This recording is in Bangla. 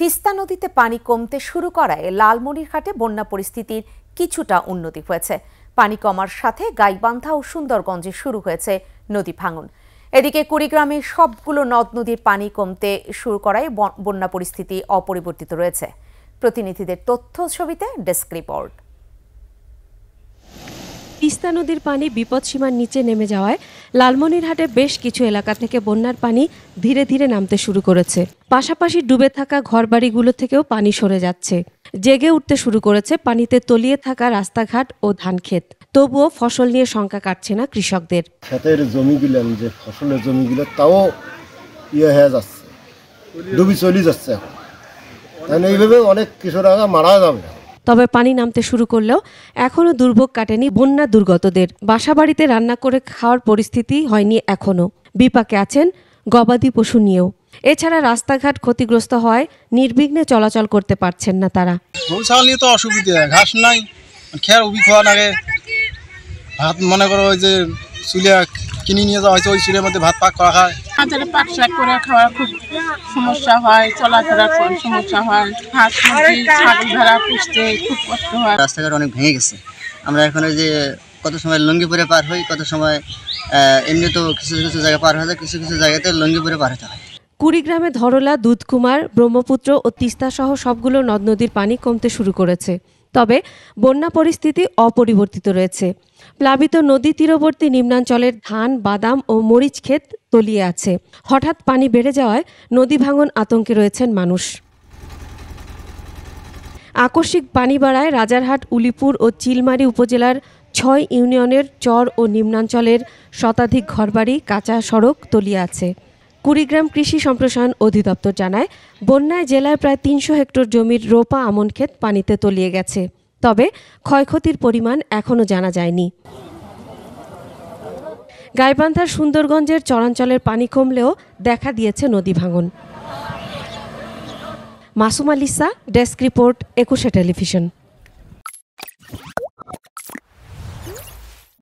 তিস্তা নদীতে পানি কমতে শুরু করায় লালমনিরহাটে বন্যা পরিস্থিতির কিছুটা উন্নতি হয়েছে পানি কমার সাথে গাইবান্ধা ও সুন্দরগঞ্জে শুরু হয়েছে নদী ভাঙন এদিকে কুড়িগ্রামে সবগুলো নদ নদীর পানি কমতে শুরু করায় বন্যা পরিস্থিতি অপরিবর্তিত রয়েছে প্রতিনিধিদের তথ্য ছবিতে ডেস্ক রিপোর্ট তিস্তা নদীর পানি বিপদসীমার নিচে নেমে যাওয়ায় লালমনিরহাটে বেশ কিছু এলাকা থেকে বন্যার পানি ধীরে ধীরে নামতে শুরু করেছে পাশাপাশি ডুবে থাকা ঘরবাড়িগুলো থেকেও পানি সরে যাচ্ছে জেগে উঠতে শুরু করেছে পানিতে তলিয়ে থাকা রাস্তাঘাট ও ধানক্ষেত তবুও ফসল নিয়ে শঙ্কা কাটছে না কৃষকদের ক্ষেতের জমিগুলো যে ফসলের জমিগুলো তাও ইয়ে হয়ে যাচ্ছে ডুবি চলি যাচ্ছে এখন এইভাবে অনেক কৃষকরা মারা যাবে তবে পানি নামতে শুরু করলেও এখনও দুর্ভোগ কাটেনি বন্যা দুর্গতদের বাসা বাড়িতে রান্না করে খাওয়ার পরিস্থিতি হয়নি এখনও বিপাকে আছেন গবাদি পশু নিয়েও এছাড়া রাস্তাঘাট ক্ষতিগ্রস্ত হয় নির্বিঘ্নে চলাচল করতে পারছেন না তারা নিয়ে তো অসুবিধা ঘাস নাই খেয়ার উবি খাওয়ার আগে ভাত মনে করো ওই যে চুলিয়া কিনে নিয়ে যাওয়া হয়েছে ওই চুলের মধ্যে ভাত পাক করা হয় বাজারে পাকশাক করে খাওয়া খুব সমস্যা হয় চলাফেরা খুব সমস্যা হয় হাঁস মুরগি ছাগল ভেড়া পুষতে খুব কষ্ট হয় রাস্তাঘাট অনেক ভেঙে গেছে আমরা এখন যে কত সময় লুঙ্গি পরে পার হই কত সময় এমনি তো কিছু কিছু জায়গা পার হয়ে কিছু কিছু জায়গাতে লুঙ্গি পরে পার হতে হয় কুড়িগ্রামে ধরলা দুধকুমার ব্রহ্মপুত্র ও তিস্তা সহ সবগুলো নদ নদীর পানি কমতে শুরু করেছে তবে বন্যা পরিস্থিতি অপরিবর্তিত রয়েছে প্লাবিত নদী তীরবর্তী নিম্নাঞ্চলের ধান বাদাম ও মরিচ ক্ষেত তলিয়ে আছে হঠাৎ পানি বেড়ে যাওয়ায় নদী ভাঙন আতঙ্কে রয়েছেন মানুষ আকস্মিক পানি বাড়ায় রাজারহাট উলিপুর ও চিলমারি উপজেলার ছয় ইউনিয়নের চর ও নিম্নাঞ্চলের শতাধিক ঘরবাড়ি কাঁচা সড়ক তলিয়ে আছে কুড়িগ্রাম কৃষি সম্প্রসারণ অধিদপ্তর জানায় বন্যায় জেলায় প্রায় তিনশো হেক্টর জমির রোপা আমন ক্ষেত পানিতে তলিয়ে গেছে তবে ক্ষয়ক্ষতির পরিমাণ এখনও জানা যায়নি গাইবান্ধার সুন্দরগঞ্জের চরাঞ্চলের পানি কমলেও দেখা দিয়েছে নদী ভাঙন Masum Alisa desk report Ekushey television